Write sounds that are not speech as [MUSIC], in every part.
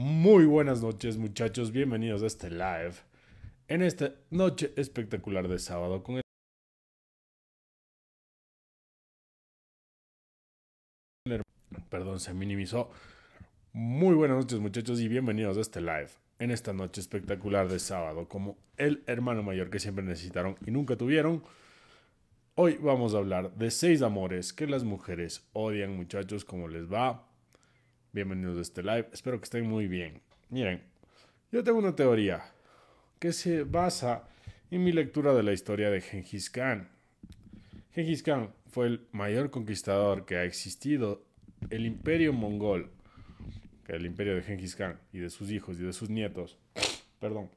Muy buenas noches muchachos, bienvenidos a este live. En esta noche espectacular de sábado con el... Perdón, se minimizó. Muy buenas noches muchachos y bienvenidos a este live. En esta noche espectacular de sábado, como el hermano mayor que siempre necesitaron y nunca tuvieron. Hoy vamos a hablar de seis amores que las mujeres odian muchachos, como les va, Bienvenidos a este live. Espero que estén muy bien. Miren, yo tengo una teoría que se basa en mi lectura de la historia de Genghis Khan. Genghis Khan fue el mayor conquistador que ha existido. El imperio mongol, el imperio de Genghis Khan y de sus hijos y de sus nietos, perdón,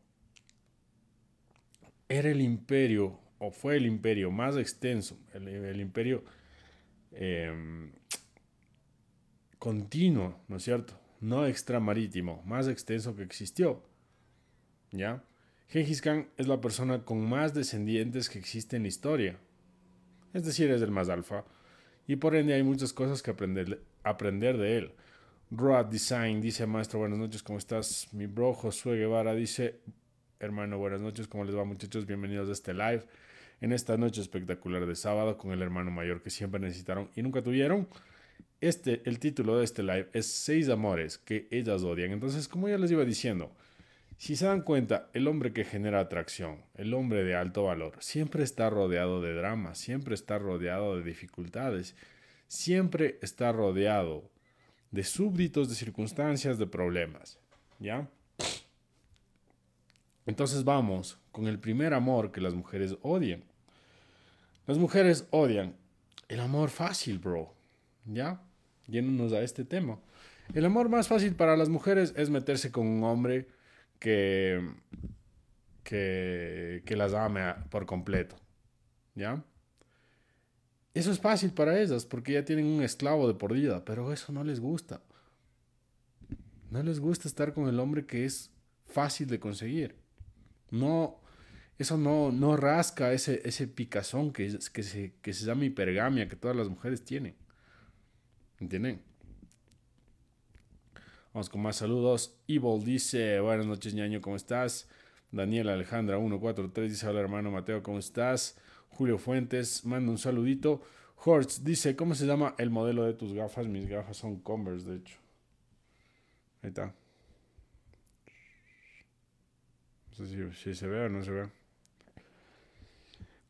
era el imperio o fue el imperio más extenso, el, imperio eh, continuo, ¿no es cierto? No extramarítimo, más extenso que existió. ¿Ya? Genghis Khan es la persona con más descendientes que existe en la historia. Es decir, es el más alfa. Y por ende hay muchas cosas que aprender, aprender de él. Rod Design dice, maestro, buenas noches, ¿cómo estás? Mi brojo Josué Guevara dice, hermano, buenas noches, ¿cómo les va muchachos? Bienvenidos a este live. En esta noche espectacular de sábado con el hermano mayor que siempre necesitaron y nunca tuvieron este, el título de este live es Seis amores que ellas odian. Entonces, como ya les iba diciendo, si se dan cuenta, el hombre que genera atracción, el hombre de alto valor, siempre está rodeado de drama, siempre está rodeado de dificultades, siempre está rodeado de súbditos, de circunstancias, de problemas. ¿Ya? Entonces vamos con el primer amor que las mujeres odian. Las mujeres odian el amor fácil, bro. ¿Ya? yéndonos a este tema. El amor más fácil para las mujeres es meterse con un hombre que, que, las ame por completo. ¿Ya? Eso es fácil para ellas porque ya tienen un esclavo de por vida, pero eso no les gusta. No les gusta estar con el hombre que es fácil de conseguir. No, eso no, no rasca ese, ese picazón que, que se llama hipergamia que todas las mujeres tienen. ¿Entienden? Vamos con más saludos. Evil dice, buenas noches ñaño, ¿cómo estás? Daniel Alejandra 143 dice, hola hermano Mateo, ¿cómo estás? Julio Fuentes manda un saludito. Hortz dice, ¿cómo se llama el modelo de tus gafas? Mis gafas son Converse, de hecho. Ahí está. No sé si, se ve o no se ve.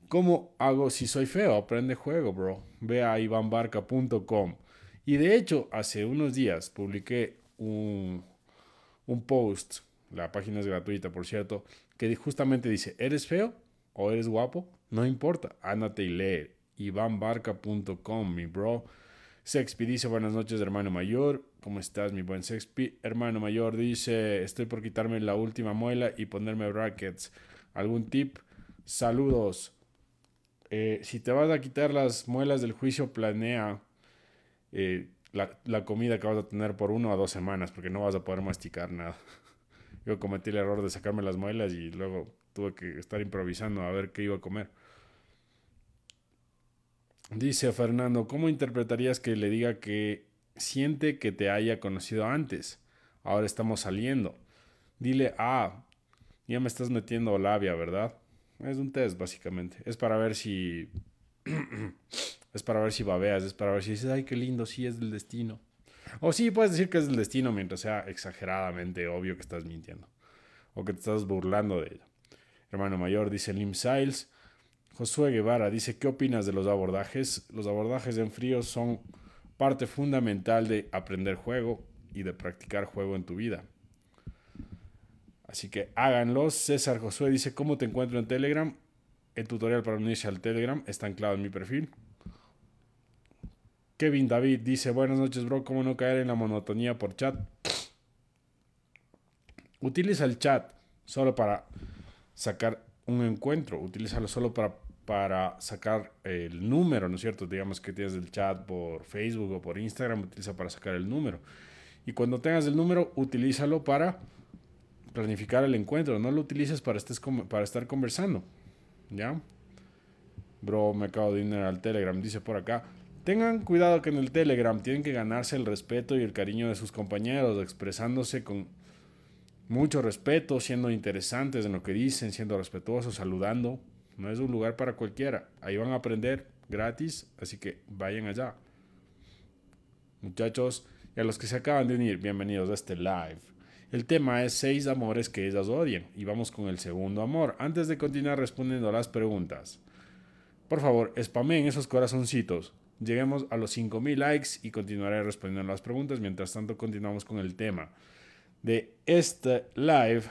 ¿Cómo hago si soy feo? Aprende juego, bro. Ve a ivanbarca.com. Y de hecho, hace unos días publiqué un, post, la página es gratuita, por cierto, que justamente dice, ¿eres feo o eres guapo? No importa, ándate y lee ivanbarca.com, mi bro. Sexpi dice, buenas noches, hermano mayor. ¿Cómo estás, mi buen Sexpi? Hermano mayor dice, estoy por quitarme la última muela y ponerme brackets. ¿Algún tip? Saludos. Eh, si te vas a quitar las muelas del juicio, planea eh, la, la, comida que vas a tener por uno a dos semanas, porque no vas a poder masticar nada. [LAUGHS] Yo cometí el error de sacarme las muelas y luego tuve que estar improvisando a ver qué iba a comer. Dice Fernando, ¿cómo interpretarías que le diga que siente que te haya conocido antes? Ahora estamos saliendo. Dile, ah, ya me estás metiendo labia, ¿verdad? Es un test, básicamente. Es para ver si [CLEARS THROAT] es para ver si babeas, es para ver si dices, ay, qué lindo, sí es del destino. O sí, puedes decir que es del destino mientras sea exageradamente obvio que estás mintiendo o que te estás burlando de ello Hermano mayor, dice Lim Siles. Josué Guevara dice, ¿qué opinas de los abordajes? Los abordajes en frío son parte fundamental de aprender juego y de practicar juego en tu vida. Así que háganlos. César Josué dice, ¿cómo te encuentro en Telegram? El tutorial para unirse al Telegram está anclado en mi perfil. Kevin David dice, buenas noches bro, ¿cómo no caer en la monotonía por chat? Utiliza el chat solo para sacar un encuentro, utilízalo solo para, para sacar el número, ¿no es cierto? Digamos que tienes el chat por Facebook o por Instagram, utiliza para sacar el número. Y cuando tengas el número, utilízalo para planificar el encuentro, no lo utilices para, para estar conversando. ¿Ya? Bro, me acabo de al Telegram. Dice por acá. Tengan cuidado que en el Telegram tienen que ganarse el respeto y el cariño de sus compañeros, expresándose con mucho respeto, siendo interesantes en lo que dicen, siendo respetuosos, saludando. No es un lugar para cualquiera. Ahí van a aprender gratis, así que vayan allá. Muchachos, y a los que se acaban de unir, bienvenidos a este live. El tema es seis amores que ellas odian. Y vamos con el segundo amor. Antes de continuar respondiendo a las preguntas, por favor, spameen esos corazoncitos. Lleguemos a los 5.000 likes y continuaré respondiendo a las preguntas. Mientras tanto, continuamos con el tema de este live.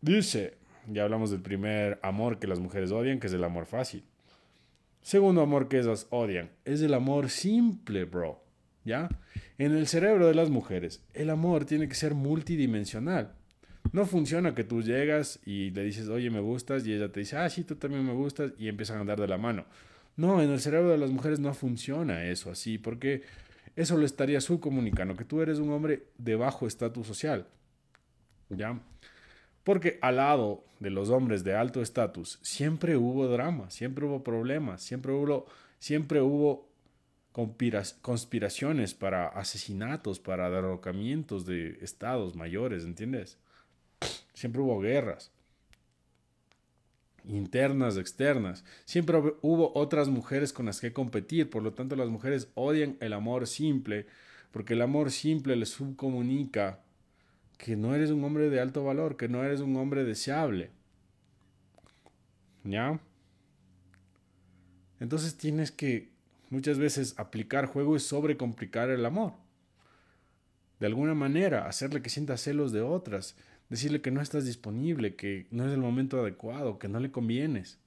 Dice, ya hablamos del primer amor que las mujeres odian, que es el amor fácil. Segundo amor que ellas odian, es el amor simple, bro. ¿ya? En el cerebro de las mujeres, el amor tiene que ser multidimensional. No funciona que tú llegas y le dices, oye, me gustas, y ella te dice, ah, sí, tú también me gustas, y empiezan a andar de la mano. No, en el cerebro de las mujeres no funciona eso así, porque eso lo estaría subcomunicando, que tú eres un hombre de bajo estatus social, ¿ya? Porque al lado de los hombres de alto estatus siempre hubo drama, siempre hubo problemas, siempre hubo, siempre hubo conspiraciones para asesinatos, para derrocamientos de estados mayores, ¿entiendes? Siempre hubo guerras internas, externas. Siempre hubo otras mujeres con las que competir, por lo tanto las mujeres odian el amor simple, porque el amor simple les subcomunica que no eres un hombre de alto valor, que no eres un hombre deseable. ¿Ya? Entonces tienes que Muchas veces aplicar juego es sobrecomplicar el amor. De alguna manera, hacerle que sienta celos de otras, decirle que no estás disponible, que no es el momento adecuado, que no le convienes.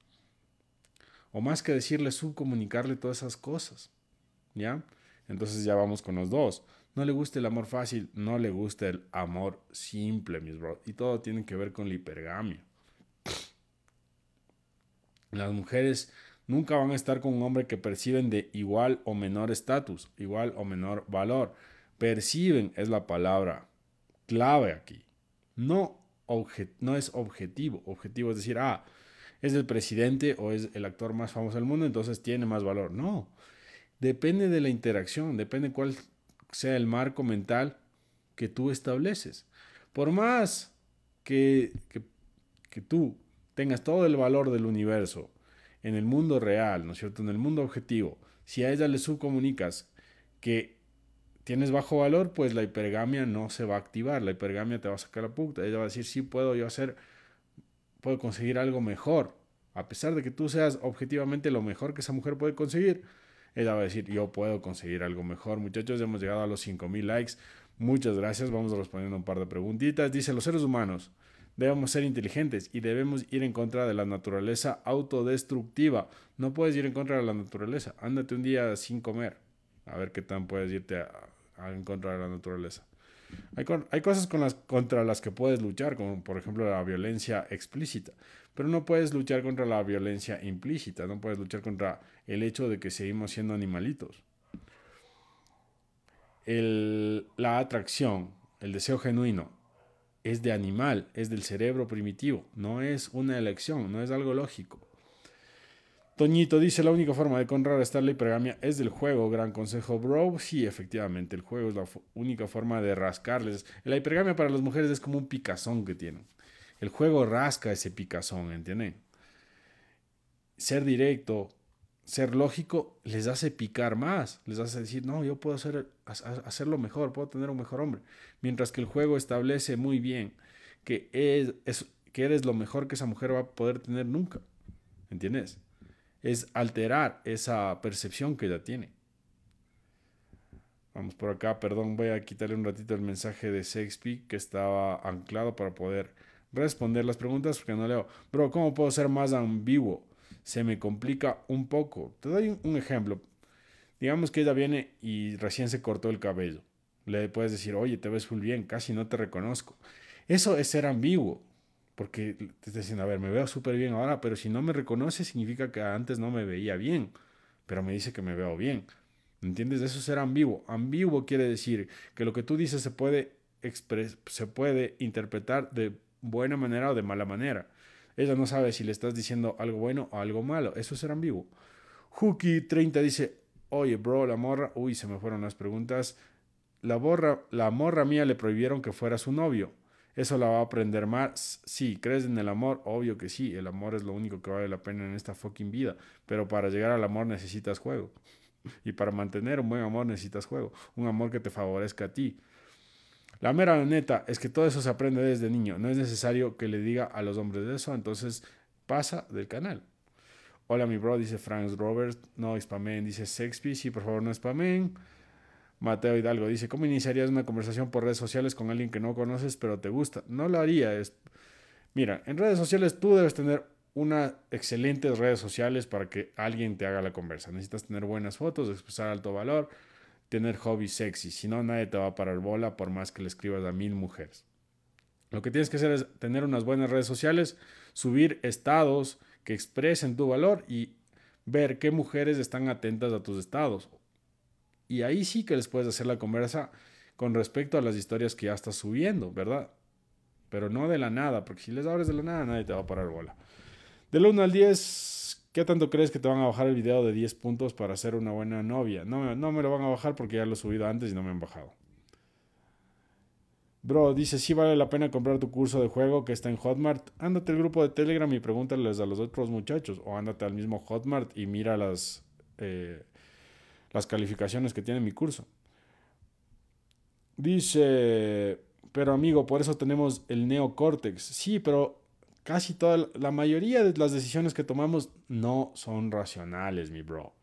O más que decirle, subcomunicarle todas esas cosas. ¿Ya? Entonces ya vamos con los dos. No le gusta el amor fácil, no le gusta el amor simple, mis bros. Y todo tiene que ver con la hipergamia. Las mujeres Nunca van a estar con un hombre que perciben de igual o menor estatus, igual o menor valor. Perciben es la palabra clave aquí. No, es objetivo. Objetivo es decir, ah, es el presidente o es el actor más famoso del mundo, entonces tiene más valor. No, depende de la interacción, depende cuál sea el marco mental que tú estableces. Por más que tú tengas todo el valor del universo en el mundo real, ¿no es cierto? En el mundo objetivo. Si a ella le subcomunicas que tienes bajo valor, pues la hipergamia no se va a activar, la hipergamia te va a sacar la puta. Ella va a decir, sí puedo yo hacer, puedo conseguir algo mejor. A pesar de que tú seas objetivamente lo mejor que esa mujer puede conseguir, ella va a decir, yo puedo conseguir algo mejor. Muchachos, ya hemos llegado a los 5.000 likes. Muchas gracias. Vamos a responder un par de preguntitas. Dice, los seres humanos Debemos ser inteligentes y debemos ir en contra de la naturaleza autodestructiva. No puedes ir en contra de la naturaleza. Ándate un día sin comer. A ver qué tan puedes irte en contra de la naturaleza. Hay, cosas contra las que puedes luchar, como por ejemplo la violencia explícita, pero no puedes luchar contra la violencia implícita, no puedes luchar contra el hecho de que seguimos siendo animalitos. la atracción, el deseo genuino, es de animal, es del cerebro primitivo, no es una elección, no es algo lógico. Toñito dice, la única forma de contrarrestar la hipergamia es del juego, gran consejo, bro. Sí, efectivamente, el juego es la única forma de rascarles. La hipergamia para las mujeres es como un picazón que tienen. El juego rasca ese picazón, ¿entienden? Ser directo, ser lógico les hace picar más, les hace decir, no, yo puedo hacer, hacerlo mejor, puedo tener un mejor hombre. Mientras que el juego establece muy bien que, es, que eres lo mejor que esa mujer va a poder tener nunca. ¿Entiendes? Es alterar esa percepción que ella tiene. Vamos por acá, perdón, voy a quitarle un ratito el mensaje de Shakespeare que estaba anclado para poder responder las preguntas porque no leo. pero ¿cómo puedo ser más ambiguo? se me complica un poco. Te doy un ejemplo. Digamos que ella viene y recién se cortó el cabello. Le puedes decir, oye, te ves muy bien, casi no te reconozco. Eso es ser ambiguo, porque te estás diciendo, a ver, me veo súper bien ahora, pero si no me reconoce significa que antes no me veía bien, pero me dice que me veo bien. ¿Entiendes? Eso es ser ambiguo. Ambiguo quiere decir que lo que tú dices se puede, se puede interpretar de buena manera o de mala manera. Ella no sabe si le estás diciendo algo bueno o algo malo. Eso es ser ambiguo. hookie 30 dice, oye, bro, la morra... Uy, se me fueron las preguntas. La, borra, la morra mía le prohibieron que fuera su novio. ¿Eso la va a aprender más? Sí, ¿crees en el amor? Obvio que sí. El amor es lo único que vale la pena en esta fucking vida. Pero para llegar al amor necesitas juego. Y para mantener un buen amor necesitas juego. Un amor que te favorezca a ti. La mera neta es que todo eso se aprende desde niño. No es necesario que le diga a los hombres eso, entonces pasa del canal. Hola mi bro, dice Franz Robert. No spamen, dice Sexpi. Sí, por favor, no spamen. Mateo Hidalgo dice, ¿cómo iniciarías una conversación por redes sociales con alguien que no conoces pero te gusta? No lo haría. Mira, en redes sociales tú debes tener unas excelentes redes sociales para que alguien te haga la conversa. Necesitas tener buenas fotos, expresar alto valor, tener hobbies sexy, si no nadie te va a parar bola por más que le escribas a mil mujeres. Lo que tienes que hacer es tener unas buenas redes sociales, subir estados que expresen tu valor y ver qué mujeres están atentas a tus estados. Y ahí sí que les puedes hacer la conversa con respecto a las historias que ya estás subiendo, ¿verdad? Pero no de la nada, porque si les abres de la nada, nadie te va a parar bola. Del 1 al 10, ¿Qué tanto crees que te van a bajar el video de 10 puntos para ser una buena novia? No, me lo van a bajar porque ya lo he subido antes y no me han bajado. Bro, dice, sí vale la pena comprar tu curso de juego que está en Hotmart. Ándate al grupo de Telegram y pregúntales a los otros muchachos. O ándate al mismo Hotmart y mira las, eh, las calificaciones que tiene mi curso. Dice, pero amigo, por eso tenemos el neocórtex. Sí, pero casi toda la mayoría de las decisiones que tomamos no son racionales, mi bro.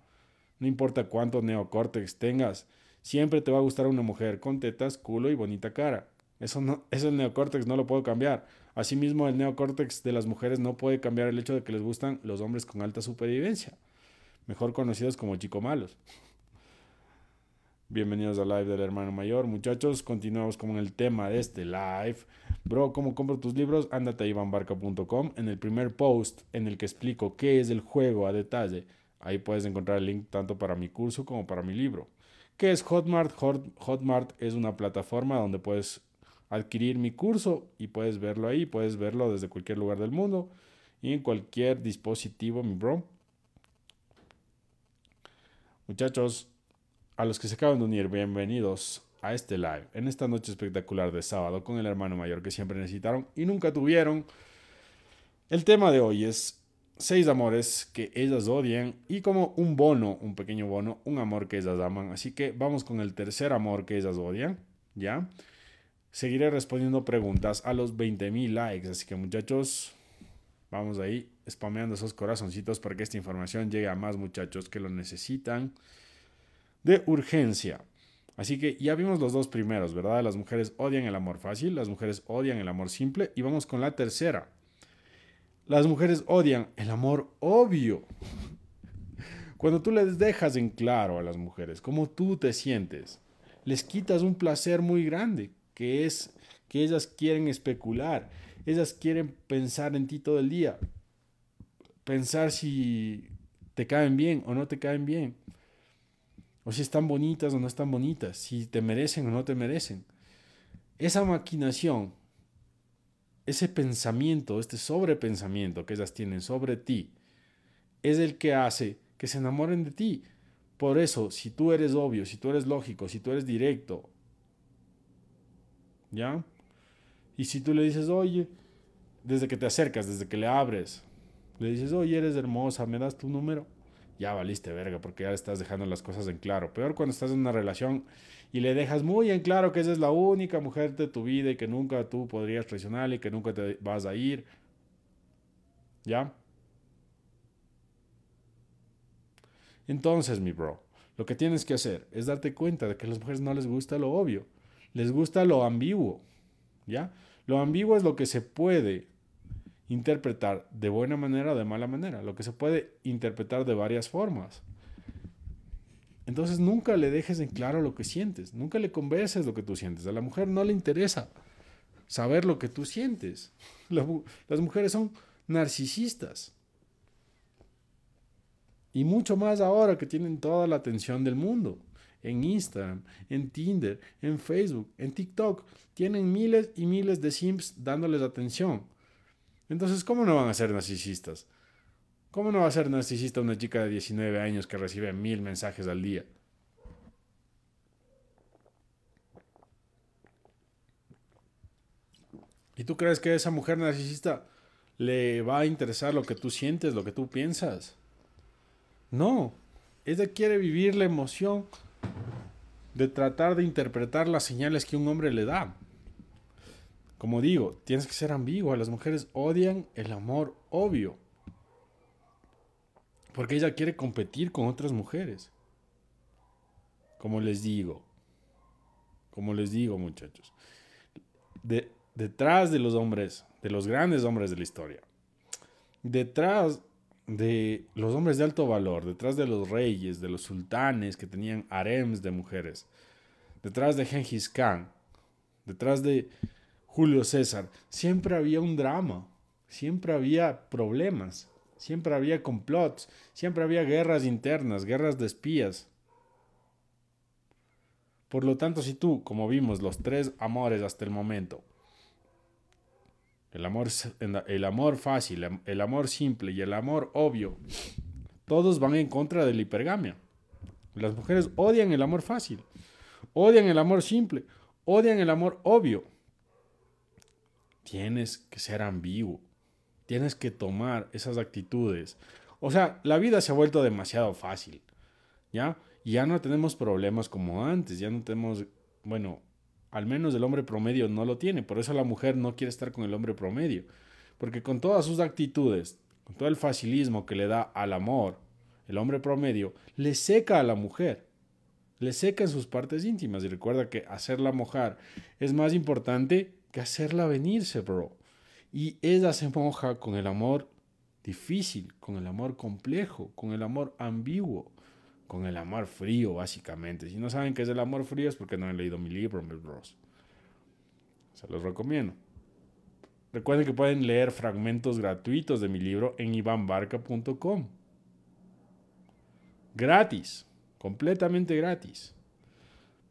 No importa cuánto neocórtex tengas, siempre te va a gustar una mujer con tetas, culo y bonita cara. Eso no, eso el neocórtex no lo puedo cambiar. Asimismo, el neocórtex de las mujeres no puede cambiar el hecho de que les gustan los hombres con alta supervivencia, mejor conocidos como chico malos. Bienvenidos a live del hermano mayor. Muchachos, continuamos con el tema de este live. Bro, ¿cómo compro tus libros? Ándate a ivanbarca.com. En el primer post en el que explico qué es el juego a detalle, ahí puedes encontrar el link tanto para mi curso como para mi libro. ¿Qué es Hotmart? Hotmart es una plataforma donde puedes adquirir mi curso y puedes verlo ahí, puedes verlo desde cualquier lugar del mundo y en cualquier dispositivo, mi bro. Muchachos, a los que se acaban de unir, bienvenidos a este live, en esta noche espectacular de sábado con el hermano mayor que siempre necesitaron y nunca tuvieron. El tema de hoy es seis amores que ellas odian y como un bono, un pequeño bono, un amor que ellas aman. Así que vamos con el tercer amor que ellas odian, ¿ya? Seguiré respondiendo preguntas a los 20.000 likes, así que muchachos, vamos ahí spameando esos corazoncitos para que esta información llegue a más muchachos que lo necesitan de urgencia. Así que ya vimos los dos primeros, ¿verdad? Las mujeres odian el amor fácil, las mujeres odian el amor simple y vamos con la tercera. Las mujeres odian el amor obvio. Cuando tú les dejas en claro a las mujeres cómo tú te sientes, les quitas un placer muy grande, que es que ellas quieren especular, ellas quieren pensar en ti todo el día, pensar si te caen bien o no te caen bien o si están bonitas o no están bonitas, si te merecen o no te merecen. Esa maquinación, ese pensamiento, este sobrepensamiento que ellas tienen sobre ti, es el que hace que se enamoren de ti. Por eso, si tú eres obvio, si tú eres lógico, si tú eres directo, ¿ya? Y si tú le dices, oye, desde que te acercas, desde que le abres, le dices, oye, eres hermosa, me das tu número, ya valiste verga, porque ya estás dejando las cosas en claro. Peor cuando estás en una relación y le dejas muy en claro que esa es la única mujer de tu vida y que nunca tú podrías traicionarle y que nunca te vas a ir. ¿Ya? Entonces, mi bro, lo que tienes que hacer es darte cuenta de que a las mujeres no les gusta lo obvio, les gusta lo ambiguo. ¿Ya? Lo ambiguo es lo que se puede interpretar de buena manera o de mala manera, lo que se puede interpretar de varias formas. Entonces nunca le dejes en claro lo que sientes, nunca le convences lo que tú sientes. A la mujer no le interesa saber lo que tú sientes. las mujeres son narcisistas. Y mucho más ahora que tienen toda la atención del mundo. En Instagram, en Tinder, en Facebook, en TikTok. Tienen miles y miles de simps dándoles atención. Entonces, ¿cómo no van a ser narcisistas? ¿Cómo no va a ser narcisista una chica de 19 años que recibe mil mensajes al día? ¿Y tú crees que a esa mujer narcisista le va a interesar lo que tú sientes, lo que tú piensas? No, ella quiere vivir la emoción de tratar de interpretar las señales que un hombre le da. Como digo, tienes que ser ambigua. Las mujeres odian el amor obvio. Porque ella quiere competir con otras mujeres. Como les digo. Como les digo, muchachos. De, detrás de los hombres, de los grandes hombres de la historia. Detrás de los hombres de alto valor, detrás de los reyes, de los sultanes que tenían harems de mujeres, detrás de Genghis Khan, detrás de Julio César, siempre había un drama, siempre había problemas, siempre había complots, siempre había guerras internas, guerras de espías. Por lo tanto, si tú, como vimos, los tres amores hasta el momento, el amor, el amor fácil, el amor simple y el amor obvio, todos van en contra de la hipergamia. Las mujeres odian el amor fácil, odian el amor simple, odian el amor obvio tienes que ser ambiguo. Tienes que tomar esas actitudes. O sea, la vida se ha vuelto demasiado fácil. ¿Ya? Ya no tenemos problemas como antes. Ya no tenemos, bueno, al menos el hombre promedio no lo tiene. Por eso la mujer no quiere estar con el hombre promedio. Porque con todas sus actitudes, con todo el facilismo que le da al amor, el hombre promedio, le seca a la mujer. Le seca en sus partes íntimas. Y recuerda que hacerla mojar es más importante que hacerla venirse, bro. Y ella se moja con el amor difícil, con el amor complejo, con el amor ambiguo, con el amor frío, básicamente. Si no saben qué es el amor frío es porque no han leído mi libro, mis bros. Se los recomiendo. Recuerden que pueden leer fragmentos gratuitos de mi libro en ivanbarca.com. Gratis, completamente gratis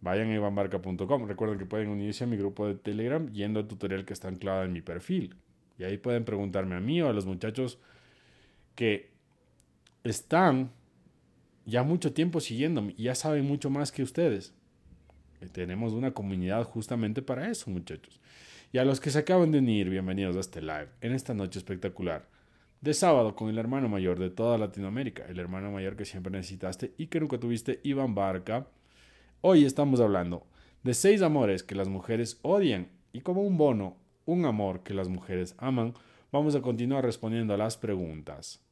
vayan a ivanbarca.com. Recuerden que pueden unirse a mi grupo de Telegram yendo al tutorial que está anclado en mi perfil. Y ahí pueden preguntarme a mí o a los muchachos que están ya mucho tiempo siguiéndome y ya saben mucho más que ustedes. Eh, tenemos una comunidad justamente para eso, muchachos. Y a los que se acaban de unir, bienvenidos a este live en esta noche espectacular de sábado con el hermano mayor de toda Latinoamérica, el hermano mayor que siempre necesitaste y que nunca tuviste, Iván Barca Hoy estamos hablando de seis amores que las mujeres odian y como un bono, un amor que las mujeres aman, vamos a continuar respondiendo a las preguntas.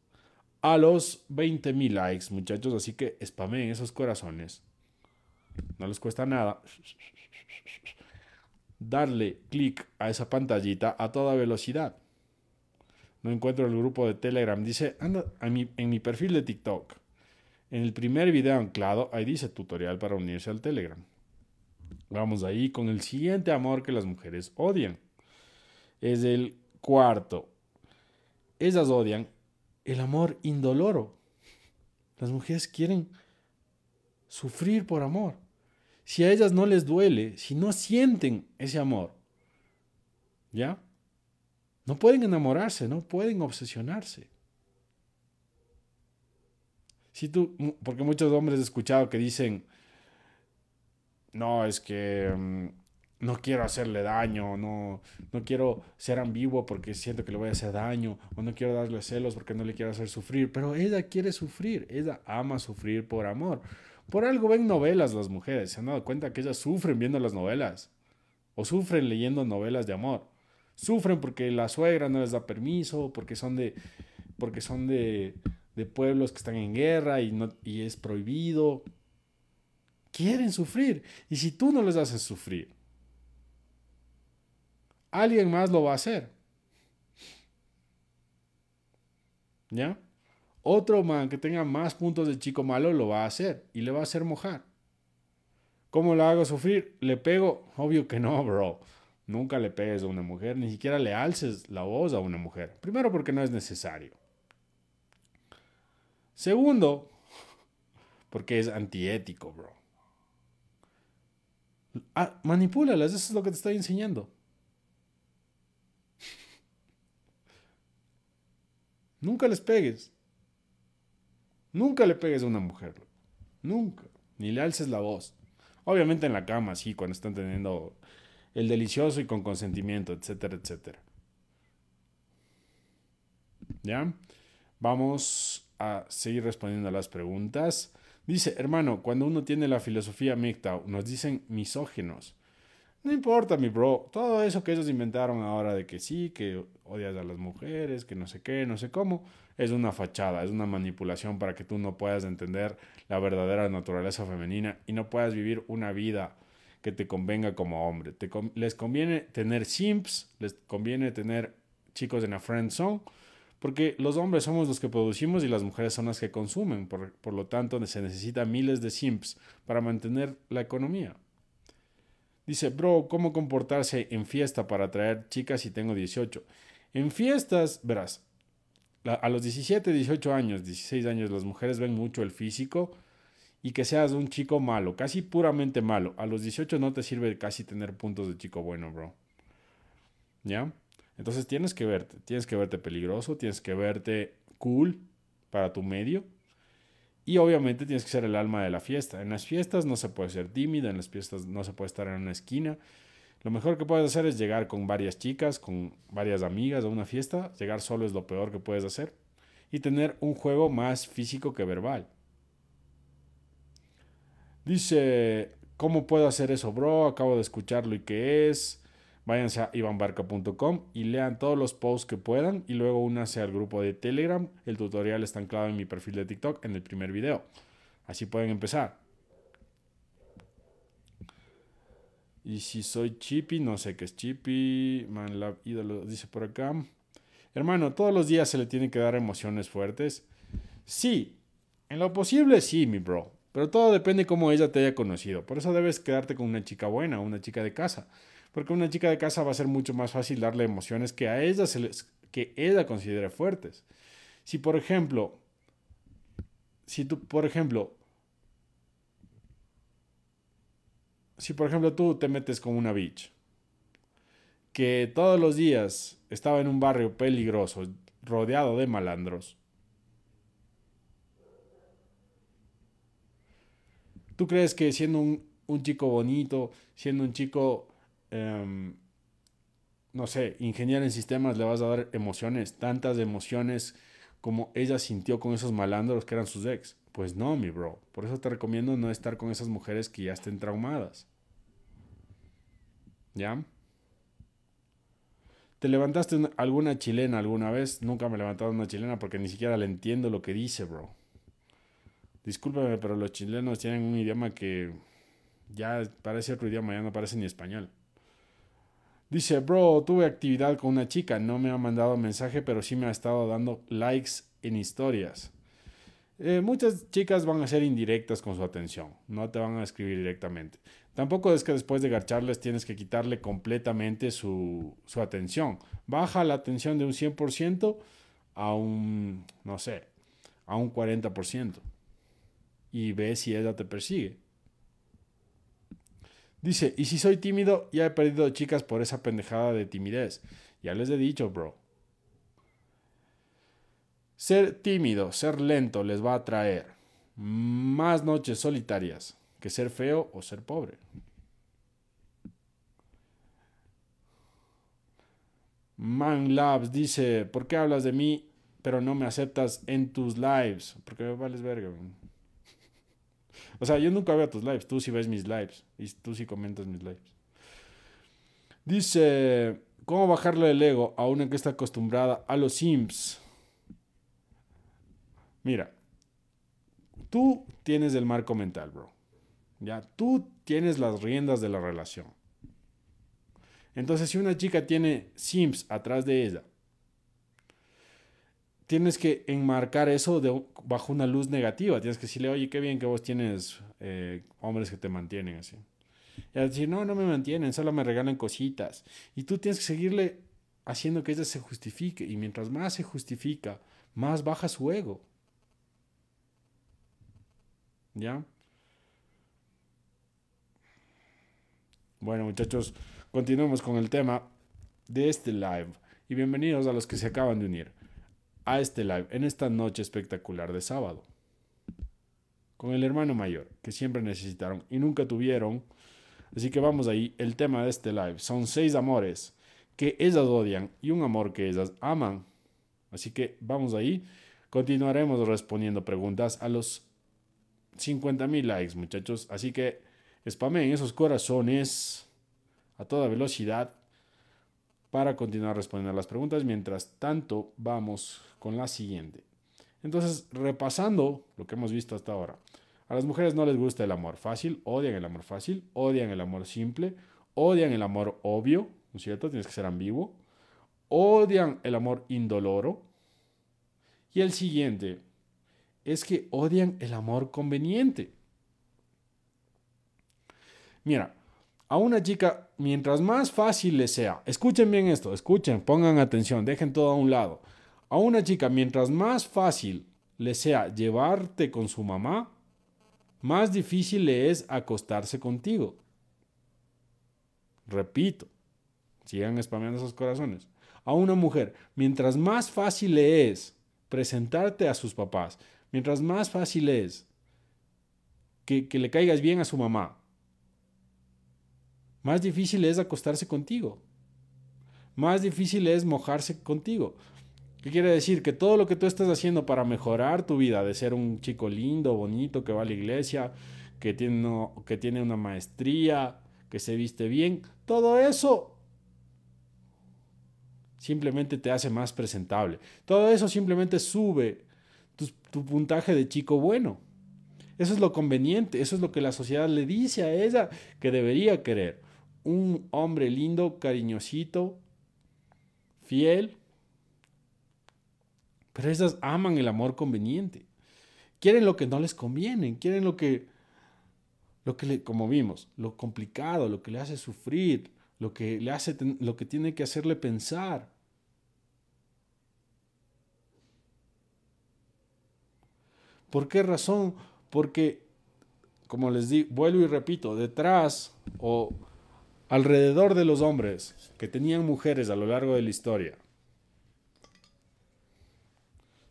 A los 20.000 likes, muchachos, así que spameen esos corazones. No les cuesta nada darle clic a esa pantallita a toda velocidad. No encuentro el grupo de Telegram. Dice, anda en mi perfil de TikTok. En el primer video anclado, ahí dice tutorial para unirse al Telegram. Vamos ahí con el siguiente amor que las mujeres odian. Es el cuarto. Ellas odian el amor indoloro. Las mujeres quieren sufrir por amor. Si a ellas no les duele, si no sienten ese amor, ¿ya? No pueden enamorarse, no pueden obsesionarse tú, porque muchos hombres he escuchado que dicen, no, es que mm, no quiero hacerle daño, no, no quiero ser ambiguo porque siento que le voy a hacer daño, o no quiero darle celos porque no le quiero hacer sufrir, pero ella quiere sufrir, ella ama sufrir por amor. Por algo ven novelas las mujeres, se han dado cuenta que ellas sufren viendo las novelas, o sufren leyendo novelas de amor. Sufren porque la suegra no les da permiso, porque son de, porque son de, de pueblos que están en guerra y, no, y es prohibido. Quieren sufrir. Y si tú no les haces sufrir, alguien más lo va a hacer. ¿Ya? Otro man que tenga más puntos de chico malo lo va a hacer y le va a hacer mojar. ¿Cómo la hago sufrir? ¿Le pego? Obvio que no, bro. Nunca le pegues a una mujer, ni siquiera le alces la voz a una mujer. Primero porque no es necesario. Segundo, porque es antiético, bro. Ah, manipúlalas, eso es lo que te estoy enseñando. [LAUGHS] Nunca les pegues. Nunca le pegues a una mujer. Nunca. Ni le alces la voz. Obviamente en la cama, sí, cuando están teniendo el delicioso y con consentimiento, etcétera, etcétera. ¿Ya? Vamos a seguir respondiendo a las preguntas. Dice, hermano, cuando uno tiene la filosofía MGTOW, nos dicen misógenos. No importa, mi bro. Todo eso que ellos inventaron ahora de que sí, que odias a las mujeres, que no sé qué, no sé cómo, es una fachada, es una manipulación para que tú no puedas entender la verdadera naturaleza femenina y no puedas vivir una vida que te convenga como hombre. les conviene tener simps, les conviene tener chicos en la friend porque los hombres somos los que producimos y las mujeres son las que consumen. Por, lo tanto, se necesitan miles de simps para mantener la economía. Dice, bro, ¿cómo comportarse en fiesta para atraer chicas si tengo 18? En fiestas, verás, a los 17, 18 años, 16 años, las mujeres ven mucho el físico y que seas un chico malo, casi puramente malo. A los 18 no te sirve casi tener puntos de chico bueno, bro. ¿Ya? Entonces tienes que verte, tienes que verte peligroso, tienes que verte cool para tu medio. Y obviamente tienes que ser el alma de la fiesta. En las fiestas no se puede ser tímida, en las fiestas no se puede estar en una esquina. Lo mejor que puedes hacer es llegar con varias chicas, con varias amigas a una fiesta. Llegar solo es lo peor que puedes hacer. Y tener un juego más físico que verbal. Dice, ¿cómo puedo hacer eso, bro? Acabo de escucharlo y qué es váyanse a ivanbarca.com y lean todos los posts que puedan y luego únanse al grupo de Telegram. El tutorial está anclado en mi perfil de TikTok en el primer video. Así pueden empezar. Y si soy chippy, no sé qué es chippy. Manlab ídolo dice por acá. Hermano, todos los días se le tienen que dar emociones fuertes. Sí, en lo posible sí, mi bro. Pero todo depende cómo ella te haya conocido. Por eso debes quedarte con una chica buena, una chica de casa. Porque una chica de casa va a ser mucho más fácil darle emociones que a ella, se que ella considere fuertes. Si por ejemplo, si tú, por ejemplo, si por ejemplo tú te metes con una bitch que todos los días estaba en un barrio peligroso, rodeado de malandros, ¿Tú crees que siendo un, un, chico bonito, siendo un chico Em, no sé, ingeniera en sistemas, le vas a dar emociones, tantas emociones como ella sintió con esos malandros que eran sus ex. Pues no, mi bro. Por eso te recomiendo no estar con esas mujeres que ya estén traumadas. ¿Ya? ¿Te levantaste alguna chilena alguna vez? Nunca me he levantado una chilena porque ni siquiera le entiendo lo que dice, bro. Discúlpame, pero los chilenos tienen un idioma que ya parece otro idioma, ya no parece ni español. Dice, bro, tuve actividad con una chica, no me ha mandado mensaje, pero sí me ha estado dando likes en historias. Eh, muchas chicas van a ser indirectas con su atención, no te van a escribir directamente. Tampoco es que después de garcharles tienes que quitarle completamente su, su atención. Baja la atención de un 100% a un, no sé, a un 40%. Y ve si ella te persigue. Dice, y si soy tímido, ya he perdido chicas por esa pendejada de timidez. Ya les he dicho, bro. Ser tímido, ser lento les va a traer más noches solitarias que ser feo o ser pobre. Man Labs dice, ¿por qué hablas de mí pero no me aceptas en tus lives? Porque me vales verga. O sea, yo nunca veo tus lives. Tú sí ves mis lives. Y tú sí comentas mis lives. Dice, ¿cómo bajarle el ego a una que está acostumbrada a los sims? Mira, tú tienes el marco mental, bro. Ya, tú tienes las riendas de la relación. Entonces, si una chica tiene sims atrás de ella tienes que enmarcar eso de, bajo una luz negativa. Tienes que decirle, oye, qué bien que vos tienes eh, hombres que te mantienen así. Y decir, no, no me mantienen, solo me regalan cositas. Y tú tienes que seguirle haciendo que ella se justifique. Y mientras más se justifica, más baja su ego. ¿Ya? Bueno, muchachos, continuamos con el tema de este live. Y bienvenidos a los que se acaban de unir a este live en esta noche espectacular de sábado. Con el hermano mayor, que siempre necesitaron y nunca tuvieron. Así que vamos ahí, el tema de este live. Son seis amores que ellas odian y un amor que ellas aman. Así que vamos ahí. Continuaremos respondiendo preguntas a los 50.000 likes, muchachos. Así que spamen esos corazones a toda velocidad para continuar respondiendo a las preguntas. Mientras tanto, vamos con la siguiente. Entonces, repasando lo que hemos visto hasta ahora. A las mujeres no les gusta el amor fácil, odian el amor fácil, odian el amor simple, odian el amor obvio, ¿no es cierto? Tienes que ser ambiguo. Odian el amor indoloro. Y el siguiente es que odian el amor conveniente. Mira, a una chica, mientras más fácil le sea, escuchen bien esto, escuchen, pongan atención, dejen todo a un lado. A una chica, mientras más fácil le sea llevarte con su mamá, más difícil le es acostarse contigo. Repito, sigan spameando esos corazones. A una mujer, mientras más fácil le es presentarte a sus papás, mientras más fácil es que, que le caigas bien a su mamá, más difícil es acostarse contigo. Más difícil es mojarse contigo. ¿Qué quiere decir? Que todo lo que tú estás haciendo para mejorar tu vida, de ser un chico lindo, bonito, que va a la iglesia, que tiene, que tiene una maestría, que se viste bien, todo eso simplemente te hace más presentable. Todo eso simplemente sube tu, puntaje de chico bueno. Eso es lo conveniente, eso es lo que la sociedad le dice a ella que debería querer un hombre lindo, cariñosito, fiel. Pero esas aman el amor conveniente. Quieren lo que no les conviene, quieren lo que, lo que le, como vimos, lo complicado, lo que le hace sufrir, lo que, le hace, lo que tiene que hacerle pensar. ¿Por qué razón? Porque, como les digo, vuelvo y repito, detrás o alrededor de los hombres que tenían mujeres a lo largo de la historia.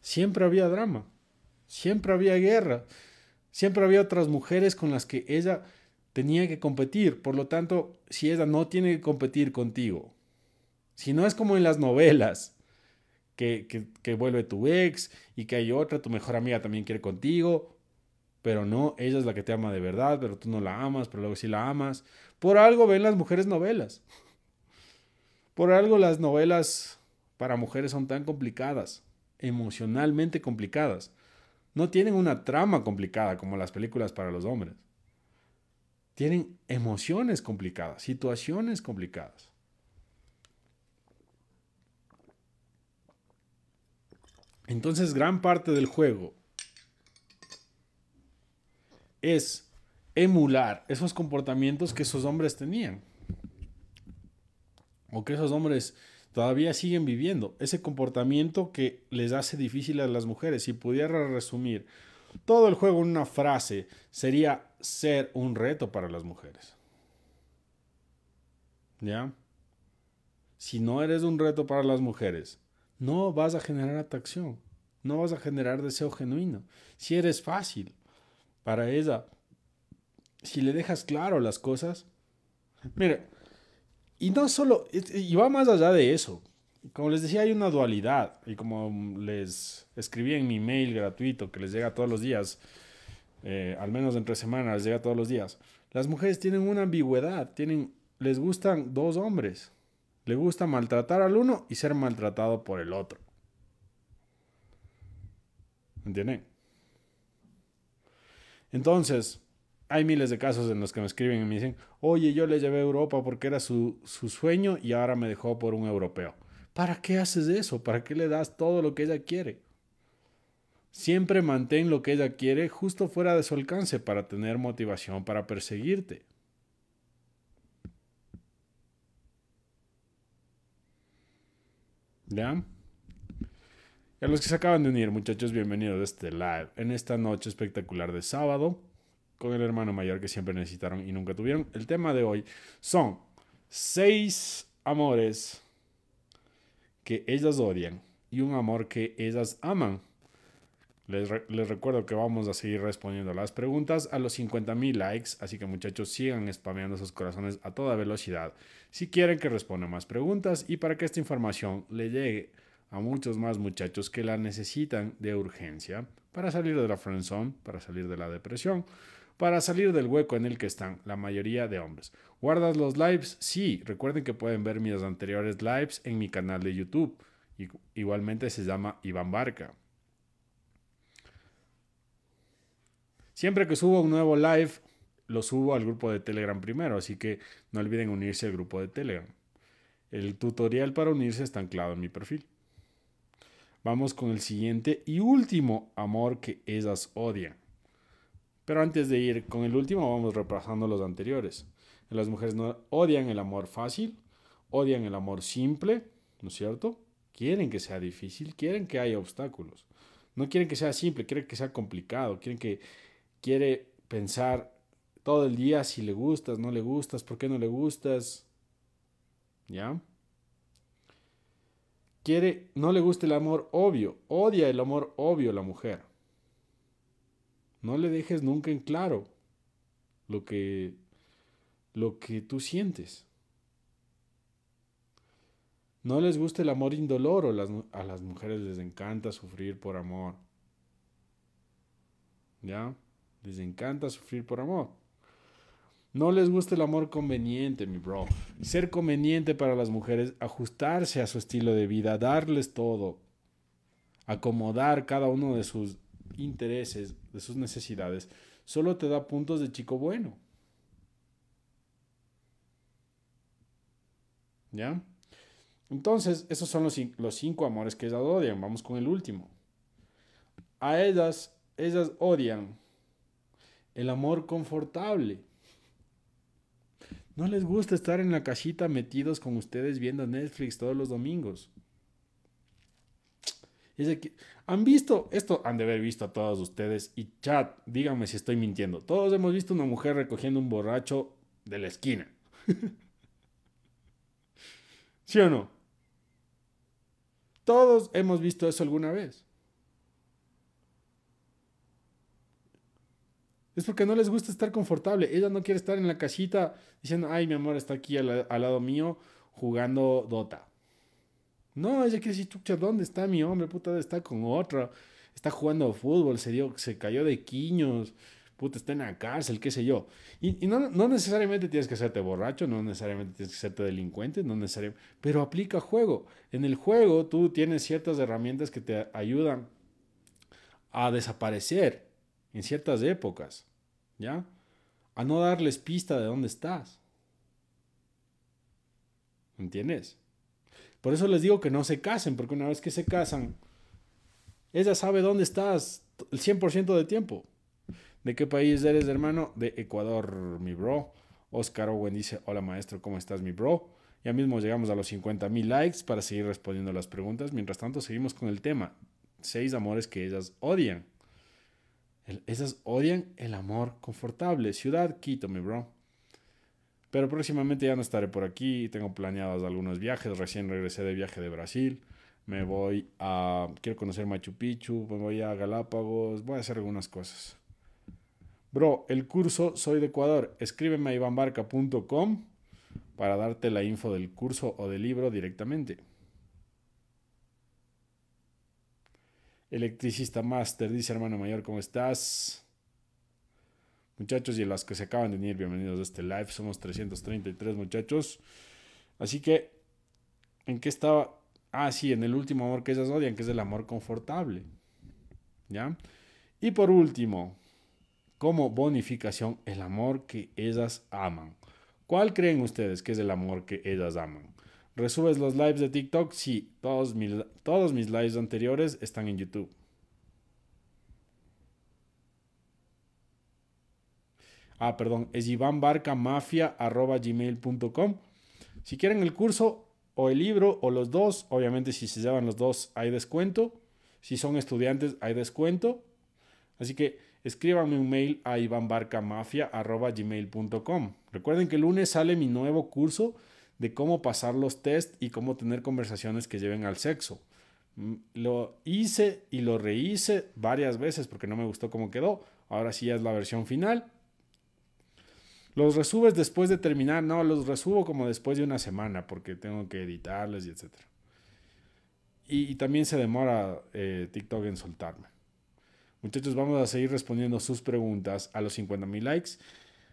Siempre había drama, siempre había guerra, siempre había otras mujeres con las que ella tenía que competir. Por lo tanto, si ella no tiene que competir contigo, si no es como en las novelas, que, vuelve tu ex y que hay otra, tu mejor amiga también quiere contigo, pero no, ella es la que te ama de verdad, pero tú no la amas, pero luego sí la amas. Por algo ven las mujeres novelas. Por algo las novelas para mujeres son tan complicadas, emocionalmente complicadas. No tienen una trama complicada como las películas para los hombres. Tienen emociones complicadas, situaciones complicadas. Entonces gran parte del juego es emular esos comportamientos que esos hombres tenían. O que esos hombres todavía siguen viviendo. Ese comportamiento que les hace difícil a las mujeres. Si pudiera resumir todo el juego en una frase, sería ser un reto para las mujeres. ¿Ya? Si no eres un reto para las mujeres, no vas a generar atracción. No vas a generar deseo genuino. Si eres fácil para ella si le dejas claro las cosas. Mira, y no solo, y va más allá de eso. Como les decía, hay una dualidad. Y como les escribí en mi mail gratuito que les llega todos los días, eh, al menos entre semanas, les llega todos los días. Las mujeres tienen una ambigüedad, tienen, les gustan dos hombres. Le gusta maltratar al uno y ser maltratado por el otro. ¿Entienden? Entonces, hay miles de casos en los que me escriben y me dicen, oye, yo le llevé a Europa porque era su, sueño y ahora me dejó por un europeo. ¿Para qué haces eso? ¿Para qué le das todo lo que ella quiere? Siempre mantén lo que ella quiere justo fuera de su alcance para tener motivación para perseguirte. ¿Ya? Y a los que se acaban de unir, muchachos, bienvenidos a este live en esta noche espectacular de sábado con el hermano mayor que siempre necesitaron y nunca tuvieron. El tema de hoy son seis amores que ellas odian y un amor que ellas aman. Les, recuerdo que vamos a seguir respondiendo las preguntas a los 50.000 likes, así que muchachos sigan spameando sus corazones a toda velocidad si quieren que responda más preguntas y para que esta información le llegue a muchos más muchachos que la necesitan de urgencia para salir de la friendzone, para salir de la depresión, para salir del hueco en el que están la mayoría de hombres. ¿Guardas los lives? Sí, recuerden que pueden ver mis anteriores lives en mi canal de YouTube. Igualmente se llama Iván Barca. Siempre que subo un nuevo live, lo subo al grupo de Telegram primero, así que no olviden unirse al grupo de Telegram. El tutorial para unirse está anclado en mi perfil. Vamos con el siguiente y último amor que ellas odian. Pero antes de ir con el último, vamos repasando los anteriores. Las mujeres no odian el amor fácil, odian el amor simple, ¿no es cierto? Quieren que sea difícil, quieren que haya obstáculos. No quieren que sea simple, quieren que sea complicado, quieren que quiere pensar todo el día si le gustas, no le gustas, por qué no le gustas. ¿Ya? Quiere, no le gusta el amor obvio, odia el amor obvio la mujer. No le dejes nunca en claro lo que, lo que tú sientes. No les gusta el amor indoloro, a las mujeres les encanta sufrir por amor. ¿Ya? Les encanta sufrir por amor. No les gusta el amor conveniente, mi bro. Ser conveniente para las mujeres, ajustarse a su estilo de vida, darles todo, acomodar cada uno de sus intereses, de sus necesidades, solo te da puntos de chico bueno. ¿Ya? Entonces, esos son los, los cinco amores que ellas odian. Vamos con el último. A ellas, ellas odian el amor confortable. No les gusta estar en la casita metidos con ustedes viendo Netflix todos los domingos. Dice que, ¿han visto? Esto han de haber visto a todos ustedes. Y chat, díganme si estoy mintiendo. Todos hemos visto una mujer recogiendo un borracho de la esquina. [LAUGHS] ¿Sí o no? Todos hemos visto eso alguna vez. Es porque no les gusta estar confortable. Ella no quiere estar en la casita diciendo, ay, mi amor está aquí al lado mío jugando Dota. No, ella quiere decir, ¿dónde está mi hombre? Puta, está con otra. Está jugando fútbol, se, dio, se cayó de quiños. Puta, está en la cárcel, qué sé yo. Y, no, no, necesariamente tienes que hacerte borracho, no necesariamente tienes que hacerte delincuente, no necesariamente. Pero aplica juego. En el juego tú tienes ciertas herramientas que te ayudan a desaparecer en ciertas épocas, ¿ya? A no darles pista de dónde estás. ¿Entiendes? Por eso les digo que no se casen, porque una vez que se casan, ella sabe dónde estás el 100% de tiempo. ¿De qué país eres, hermano? De Ecuador, mi bro. Oscar Owen dice, hola maestro, ¿cómo estás, mi bro? Ya mismo llegamos a los 50 mil likes para seguir respondiendo las preguntas. Mientras tanto, seguimos con el tema. Seis amores que ellas odian. ellas odian el amor confortable. Ciudad Quito, mi bro. Pero próximamente ya no estaré por aquí, tengo planeados algunos viajes, recién regresé de viaje de Brasil, me voy a, quiero conocer Machu Picchu, me voy a Galápagos, voy a hacer algunas cosas. Bro, el curso Soy de Ecuador, escríbeme a ivanbarca.com para darte la info del curso o del libro directamente. Electricista Master, dice hermano mayor, ¿cómo estás? muchachos y a las que se acaban de unir, bienvenidos a este live. Somos 333 muchachos. Así que, ¿en qué estaba? Ah, sí, en el último amor que ellas odian, que es el amor confortable. ¿Ya? Y por último, como bonificación, el amor que ellas aman. ¿Cuál creen ustedes que es el amor que ellas aman? ¿Resubes los lives de TikTok? Sí, todos mis, todos mis lives anteriores están en YouTube. Ah, perdón, es ivanbarcamafia.gmail.com. Si quieren el curso o el libro o los dos, obviamente si se llevan los dos hay descuento. Si son estudiantes hay descuento. Así que escríbanme un mail a ivanbarcamafia.gmail.com. Recuerden que el lunes sale mi nuevo curso de cómo pasar los test y cómo tener conversaciones que lleven al sexo. Mm, lo hice y lo rehice varias veces porque no me gustó cómo quedó. Ahora sí ya es la versión final. Los resubes después de terminar, no, los resubo como después de una semana porque tengo que editarles y etc. Y, también se demora eh, TikTok en soltarme. Muchachos, vamos a seguir respondiendo sus preguntas a los mil likes.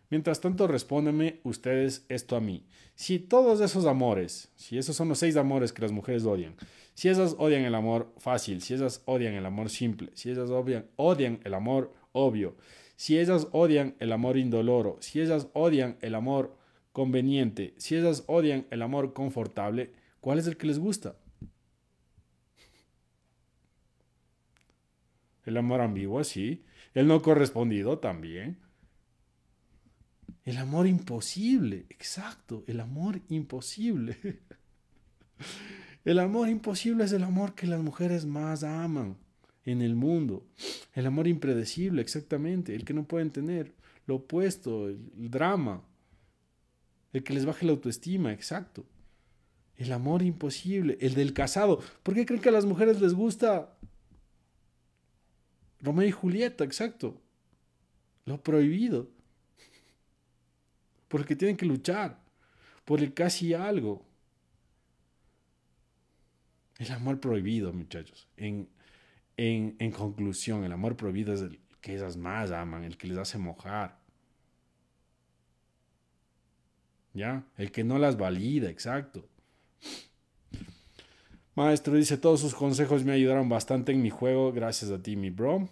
Mientras tanto, respóndeme ustedes esto a mí. Si todos esos amores, si esos son los seis amores que las mujeres odian, si esas odian el amor fácil, si esas odian el amor simple, si esas odian, odian el amor obvio, si ellas odian el amor indoloro, si ellas odian el amor conveniente, si ellas odian el amor confortable, ¿cuál es el que les gusta? El amor ambiguo, sí. El no correspondido también. El amor imposible, exacto, el amor imposible. [LAUGHS] El amor imposible es el amor que las mujeres más aman en el mundo. El amor impredecible, exactamente, el que no pueden tener, lo opuesto, el, drama, el que les baje la autoestima, exacto. El amor imposible, el del casado. ¿Por qué creen que a las mujeres les gusta Romeo y Julieta? Exacto. Lo prohibido. Porque tienen que luchar por el casi algo. El amor prohibido, muchachos. En en, conclusión, el amor prohibido es el que esas más aman, el que les hace mojar. ¿Ya? El que no las valida, exacto. Maestro dice, todos sus consejos me ayudaron bastante en mi juego, gracias a ti, mi bro.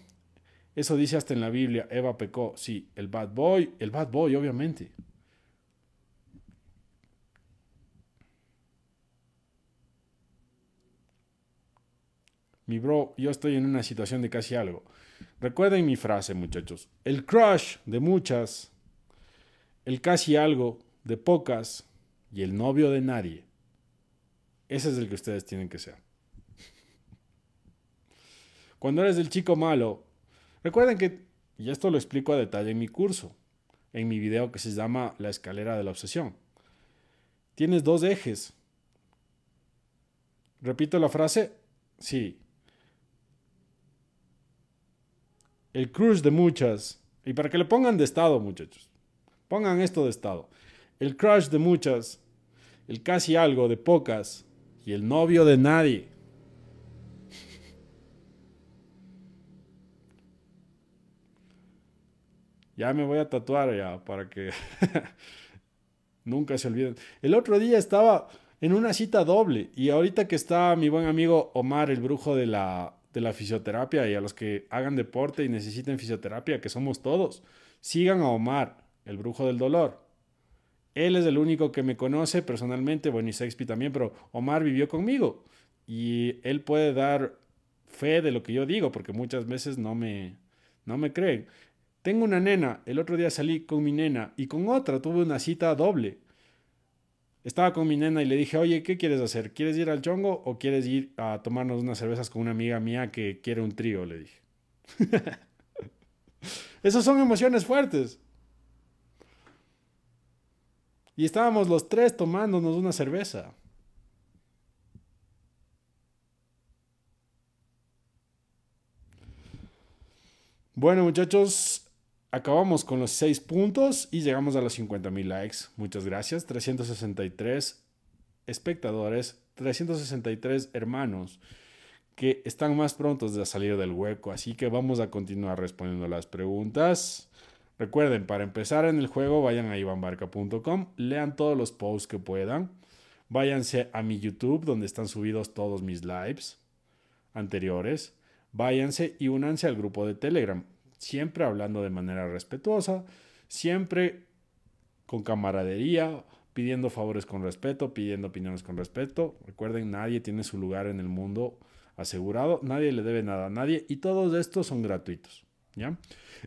Eso dice hasta en la Biblia, Eva pecó, sí, el bad boy, el bad boy, obviamente. bro, yo estoy en una situación de casi algo. Recuerden mi frase, muchachos. El crush de muchas, el casi algo de pocas y el novio de nadie. Ese es el que ustedes tienen que ser. Cuando eres el chico malo, recuerden que, y esto lo explico a detalle en mi curso, en mi video que se llama La escalera de la obsesión. Tienes dos ejes. Repito la frase, sí, el crush de muchas, y para que le pongan de estado, muchachos, pongan esto de estado, el crush de muchas, el casi algo de pocas, y el novio de nadie. Ya me voy a tatuar ya para que [LAUGHS] nunca se olviden. El otro día estaba en una cita doble y ahorita que está mi buen amigo Omar, el brujo de la de la fisioterapia y a los que hagan deporte y necesiten fisioterapia, que somos todos, sigan a Omar, el brujo del dolor. Él es el único que me conoce personalmente, bueno, y Sexpi también, pero Omar vivió conmigo y él puede dar fe de lo que yo digo, porque muchas veces no me, no me creen. Tengo una nena, el otro día salí con mi nena y con otra tuve una cita doble estaba con mi nena y le dije, oye, ¿qué quieres hacer? ¿Quieres ir al chongo o quieres ir a tomarnos unas cervezas con una amiga mía que quiere un trío? Le dije. [LAUGHS] Esas son emociones fuertes. Y estábamos los tres tomándonos una cerveza. Bueno, muchachos, acabamos con los 6 puntos y llegamos a los 50,000 mil likes. Muchas gracias. 363 espectadores, 363 hermanos que están más prontos de salir del hueco. Así que vamos a continuar respondiendo las preguntas. Recuerden, para empezar en el juego, vayan a ivanbarca.com, lean todos los posts que puedan. Váyanse a mi YouTube, donde están subidos todos mis lives anteriores. Váyanse y únanse al grupo de Telegram siempre hablando de manera respetuosa, siempre con camaradería, pidiendo favores con respeto, pidiendo opiniones con respeto. Recuerden, nadie tiene su lugar en el mundo asegurado, nadie le debe nada a nadie y todos estos son gratuitos. ¿ya?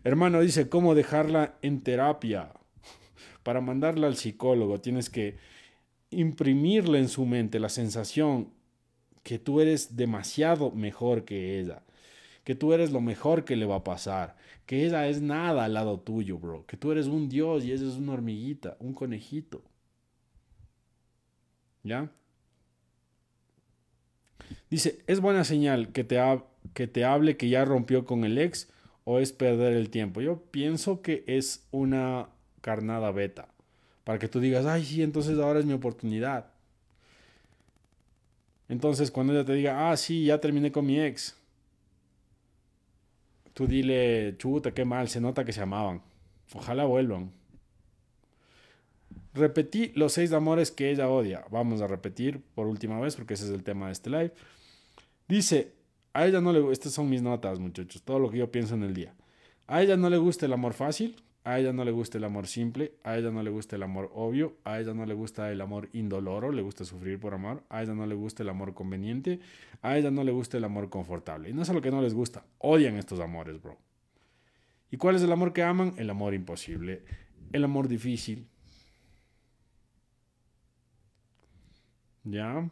Hermano dice, ¿cómo dejarla en terapia? [LAUGHS] Para mandarla al psicólogo tienes que imprimirle en su mente la sensación que tú eres demasiado mejor que ella que tú eres lo mejor que le va a pasar, que ella es nada al lado tuyo, bro, que tú eres un dios y ella es una hormiguita, un conejito. ¿Ya? Dice, ¿es buena señal que te, que te hable que ya rompió con el ex o es perder el tiempo? Yo pienso que es una carnada beta, para que tú digas, ay, sí, entonces ahora es mi oportunidad. Entonces, cuando ella te diga, ah, sí, ya terminé con mi ex, Tú dile, chuta, qué mal, se nota que se amaban. Ojalá vuelvan. Repetí los seis amores que ella odia. Vamos a repetir por última vez porque ese es el tema de este live. Dice, a ella no le estas son mis notas, muchachos, todo lo que yo pienso en el día. A ella no le gusta el amor fácil, a ella no le gusta el amor simple, a ella no le gusta el amor obvio, a ella no le gusta el amor indoloro, le gusta sufrir por amor, a ella no le gusta el amor conveniente, a ella no le gusta el amor confortable. Y no es lo que no les gusta, odian estos amores, bro. ¿Y cuál es el amor que aman? El amor imposible, el amor difícil. ¿Ya?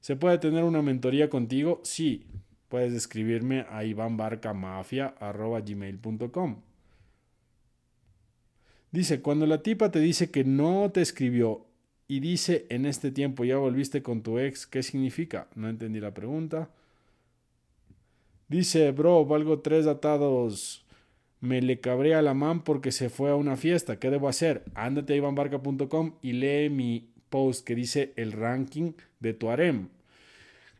¿Se puede tener una mentoría contigo? Sí. Puedes escribirme a ivanbarcamafia.com. Dice, cuando la tipa te dice que no te escribió y dice, en este tiempo ya volviste con tu ex, ¿qué significa? No entendí la pregunta. Dice, bro, valgo tres atados. Me le cabré a la man porque se fue a una fiesta. ¿Qué debo hacer? Ándate a ivanbarca.com y lee mi post que dice el ranking de tu harem.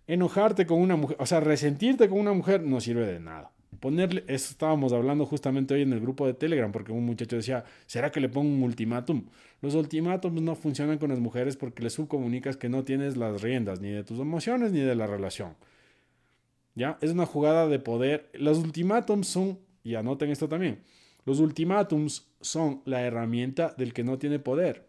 Enojarte con una mujer, o sea, resentirte con una mujer no sirve de nada ponerle, eso estábamos hablando justamente hoy en el grupo de Telegram, porque un muchacho decía, ¿será que le pongo un ultimátum? Los ultimátums no funcionan con las mujeres porque les subcomunicas que no tienes las riendas ni de tus emociones ni de la relación. ¿Ya? Es una jugada de poder. Los ultimátums son, y anoten esto también, los ultimátums son la herramienta del que no tiene poder.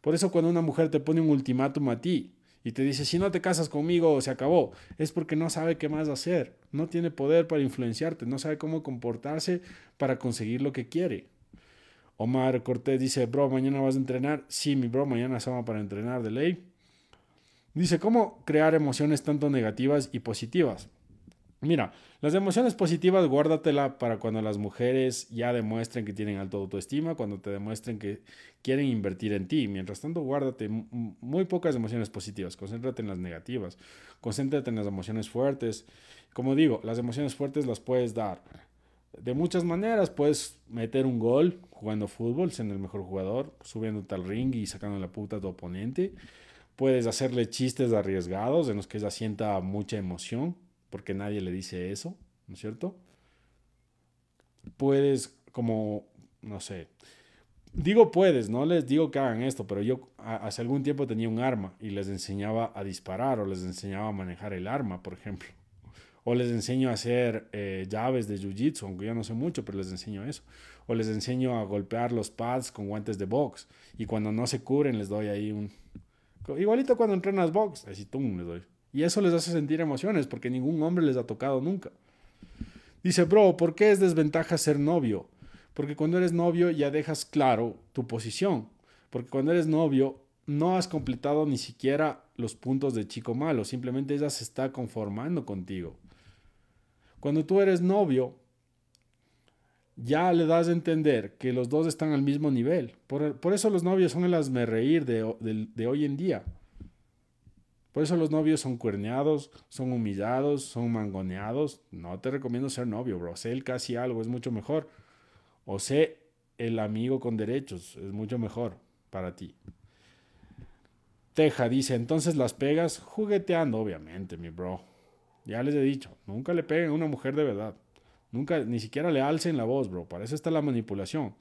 Por eso cuando una mujer te pone un ultimátum a ti, y te dice, si no te casas conmigo, se acabó, es porque no sabe qué más hacer, no tiene poder para influenciarte, no sabe cómo comportarse para conseguir lo que quiere. Omar Cortés dice, bro, mañana vas a entrenar. Sí, mi bro, mañana va para entrenar de ley. Dice, ¿cómo crear emociones tanto negativas y positivas? Mira, las emociones positivas guárdatela para cuando las mujeres ya demuestren que tienen alta autoestima, cuando te demuestren que quieren invertir en ti. Mientras tanto, guárdate muy pocas emociones positivas, concéntrate en las negativas, concéntrate en las emociones fuertes. Como digo, las emociones fuertes las puedes dar de muchas maneras. Puedes meter un gol jugando fútbol, siendo el mejor jugador, subiendo tal ring y sacando la puta a tu oponente. Puedes hacerle chistes arriesgados en los que ella sienta mucha emoción porque nadie le dice eso, ¿no es cierto? Puedes como, no sé, digo puedes, no les digo que hagan esto, pero yo hace algún tiempo tenía un arma y les enseñaba a disparar o les enseñaba a manejar el arma, por ejemplo. O les enseño a hacer eh, llaves de jiu-jitsu, aunque yo no sé mucho, pero les enseño eso. O les enseño a golpear los pads con guantes de box. Y cuando no se cubren, les doy ahí un. Igualito cuando entrenas box, así tú les doy. Y eso les hace sentir emociones porque ningún hombre les ha tocado nunca. Dice, bro, ¿por qué es desventaja ser novio? Porque cuando eres novio ya dejas claro tu posición. Porque cuando eres novio no has completado ni siquiera los puntos de chico malo. Simplemente ella se está conformando contigo. Cuando tú eres novio, ya le das a entender que los dos están al mismo nivel. Por, eso los novios son el asmerreír de, de hoy en día. Por eso los novios son cuerneados, son humillados, son mangoneados. No te recomiendo ser novio, bro. Sé el casi algo, es mucho mejor. O sé el amigo con derechos, es mucho mejor para ti. Teja dice, entonces las pegas jugueteando, obviamente, mi bro. Ya les he dicho, nunca le peguen a una mujer de verdad. Nunca, ni siquiera le alcen la voz, bro. Para eso está la manipulación.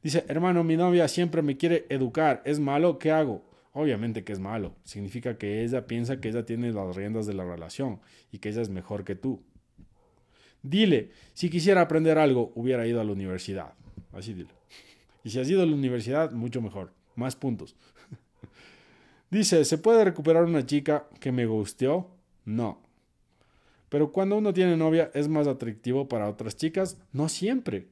Dice, hermano, mi novia siempre me quiere educar. ¿Es malo? ¿Qué hago? Obviamente que es malo. Significa que ella piensa que ella tiene las riendas de la relación y que ella es mejor que tú. Dile, si quisiera aprender algo, hubiera ido a la universidad. Así dile. Y si has ido a la universidad, mucho mejor. Más puntos. [LAUGHS] Dice, ¿se puede recuperar una chica que me gusteó? No. Pero cuando uno tiene novia, ¿es más atractivo para otras chicas? No siempre.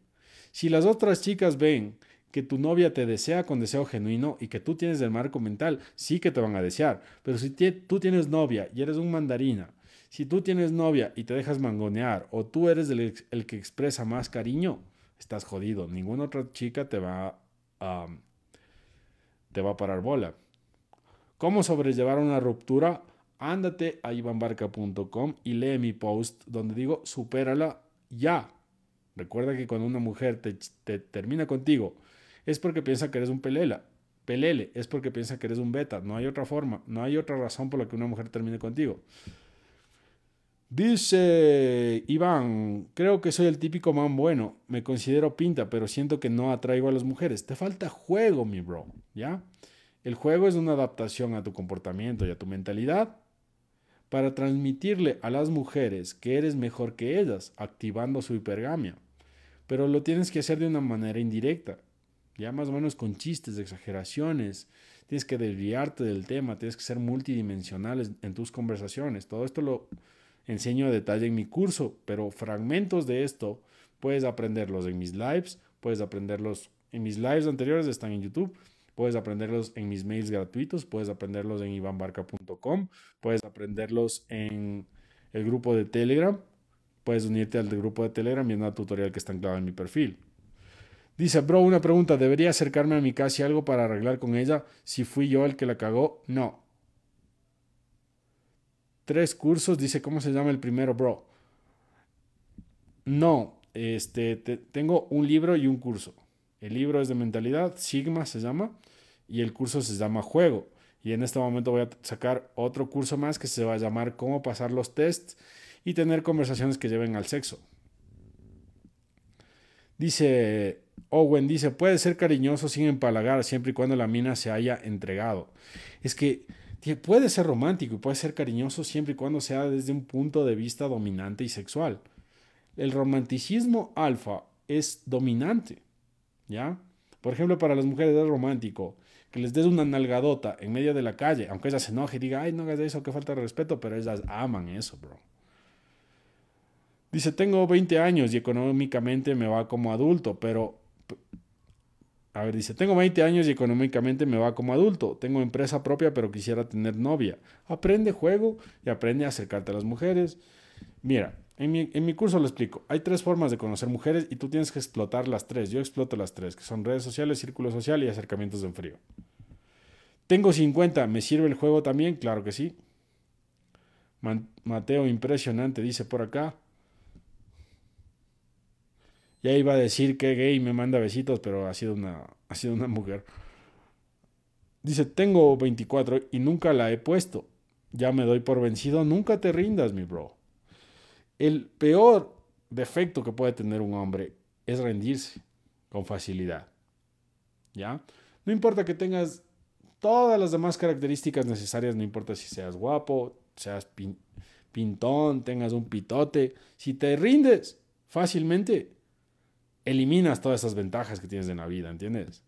Si las otras chicas ven que tu novia te desea con deseo genuino y que tú tienes el marco mental, sí que te van a desear. Pero si tú tienes novia y eres un mandarina, si tú tienes novia y te dejas mangonear o tú eres el, que expresa más cariño, estás jodido. Ninguna otra chica te va a, te va a parar bola. ¿Cómo sobrellevar una ruptura? Ándate a ivanbarca.com y lee mi post donde digo supérala ya. Recuerda que cuando una mujer te termina contigo es porque piensa que eres un pelela. Pelele, es porque piensa que eres un beta. No hay otra forma, no hay otra razón por la que una mujer termine contigo. Dice Iván, creo que soy el típico man bueno, me considero pinta, pero siento que no atraigo a las mujeres. Te falta juego, mi bro, ¿ya? El juego es una adaptación a tu comportamiento y a tu mentalidad para transmitirle a las mujeres que eres mejor que ellas, activando su hipergamia. Pero lo tienes que hacer de una manera indirecta, ya más o menos con chistes, exageraciones. Tienes que desviarte del tema, tienes que ser multidimensionales en tus conversaciones. Todo esto lo enseño a detalle en mi curso, pero fragmentos de esto puedes aprenderlos en mis lives, puedes aprenderlos en mis lives anteriores, están en YouTube. Puedes aprenderlos en mis mails gratuitos, puedes aprenderlos en ivanbarca.com, puedes aprenderlos en el grupo de Telegram, puedes unirte al grupo de Telegram y el tutorial que está anclado en mi perfil. Dice, bro, una pregunta, ¿debería acercarme a mi casa y algo para arreglar con ella? Si fui yo el que la cagó, no. Tres cursos, dice, ¿cómo se llama el primero, bro? No, este, tengo un libro y un curso. El libro es de mentalidad, Sigma se llama, y el curso se llama Juego. Y en este momento voy a sacar otro curso más que se va a llamar Cómo pasar los tests y tener conversaciones que lleven al sexo. Dice, Owen dice, puede ser cariñoso sin empalagar, siempre y cuando la mina se haya entregado. Es que puede ser romántico y puede ser cariñoso siempre y cuando sea desde un punto de vista dominante y sexual. El romanticismo alfa es dominante, ¿ya? Por ejemplo, para las mujeres es romántico que les des una nalgadota en medio de la calle, aunque ellas se enoje y diga, ay, no hagas eso, que falta de respeto, pero ellas aman eso, bro. Dice, tengo 20 años y económicamente me va como adulto, pero a ver, dice, tengo 20 años y económicamente me va como adulto. Tengo empresa propia, pero quisiera tener novia. Aprende juego y aprende a acercarte a las mujeres. Mira, en mi, curso lo explico. Hay tres formas de conocer mujeres y tú tienes que explotar las tres. Yo exploto las tres, que son redes sociales, círculo social y acercamientos en frío. Tengo 50, ¿me sirve el juego también? Claro que sí. Mateo, impresionante, dice por acá. Ya iba a decir que gay me manda besitos, pero ha sido una, ha sido una mujer. Dice, tengo 24 y nunca la he puesto. Ya me doy por vencido, nunca te rindas, mi bro. El peor defecto que puede tener un hombre es rendirse con facilidad. ¿Ya? No importa que tengas todas las demás características necesarias, no importa si seas guapo, seas pintón, tengas un pitote, si te rindes fácilmente, eliminas todas esas ventajas que tienes en la vida, ¿entiendes?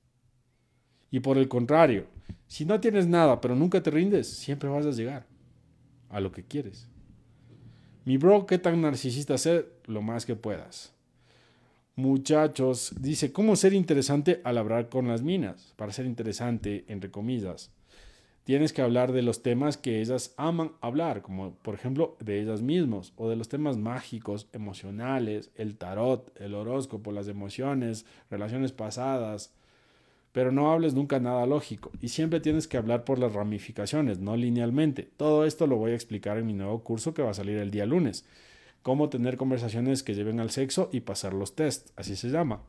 Y por el contrario, si no tienes nada, pero nunca te rindes, siempre vas a llegar a lo que quieres. Mi bro, ¿qué tan narcisista ser? Lo más que puedas. Muchachos, dice, ¿cómo ser interesante al hablar con las minas? Para ser interesante, entre comillas, Tienes que hablar de los temas que ellas aman hablar, como por ejemplo de ellas mismas, o de los temas mágicos, emocionales, el tarot, el horóscopo, las emociones, relaciones pasadas. Pero no hables nunca nada lógico y siempre tienes que hablar por las ramificaciones, no linealmente. Todo esto lo voy a explicar en mi nuevo curso que va a salir el día lunes. Cómo tener conversaciones que lleven al sexo y pasar los test, así se llama.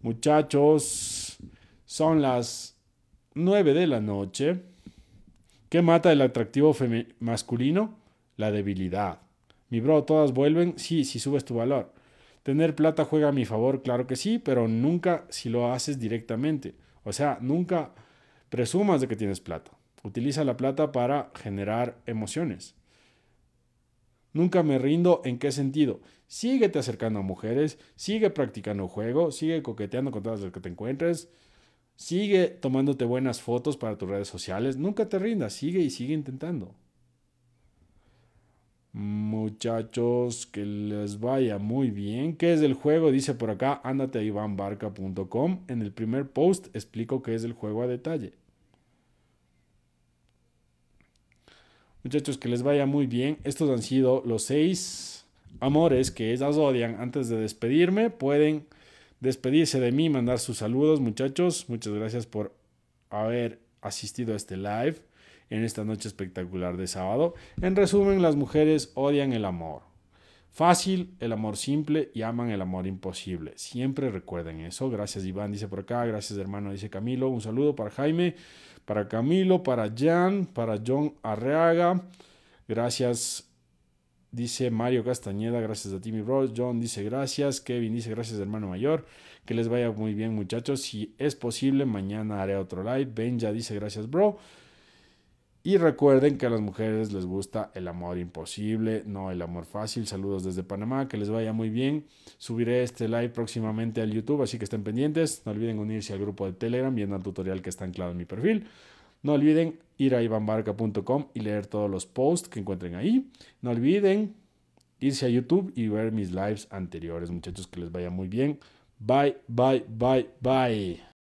Muchachos, son las 9 de la noche. ¿Qué mata el atractivo masculino? La debilidad. Mi bro, todas vuelven, sí, si subes tu valor. Tener plata juega a mi favor, claro que sí, pero nunca si lo haces directamente. O sea, nunca presumas de que tienes plata. Utiliza la plata para generar emociones. Nunca me rindo en qué sentido. Síguete acercando a mujeres, sigue practicando juego, sigue coqueteando con todas las que te encuentres, Sigue tomándote buenas fotos para tus redes sociales. Nunca te rindas. Sigue y sigue intentando. Muchachos, que les vaya muy bien. ¿Qué es el juego? Dice por acá, ándate a ivanbarca.com. En el primer post explico qué es el juego a detalle. Muchachos, que les vaya muy bien. Estos han sido los seis amores que ellas odian. Antes de despedirme, pueden despedirse de mí, mandar sus saludos, muchachos. Muchas gracias por haber asistido a este live en esta noche espectacular de sábado. En resumen, las mujeres odian el amor. Fácil, el amor simple y aman el amor imposible. Siempre recuerden eso. Gracias Iván, dice por acá. Gracias hermano, dice Camilo. Un saludo para Jaime, para Camilo, para Jan, para John Arreaga. Gracias Dice Mario Castañeda, gracias a Timmy bro, John dice gracias. Kevin dice gracias, hermano mayor. Que les vaya muy bien, muchachos. Si es posible, mañana haré otro live. Benja dice gracias, bro. Y recuerden que a las mujeres les gusta el amor imposible, no el amor fácil. Saludos desde Panamá, que les vaya muy bien. Subiré este live próximamente al YouTube, así que estén pendientes. No olviden unirse al grupo de Telegram viendo el tutorial que está anclado en mi perfil. No olviden ir a ivanbarca.com y leer todos los posts que encuentren ahí. No olviden irse a YouTube y ver mis lives anteriores, muchachos, que les vaya muy bien. Bye, bye, bye, bye.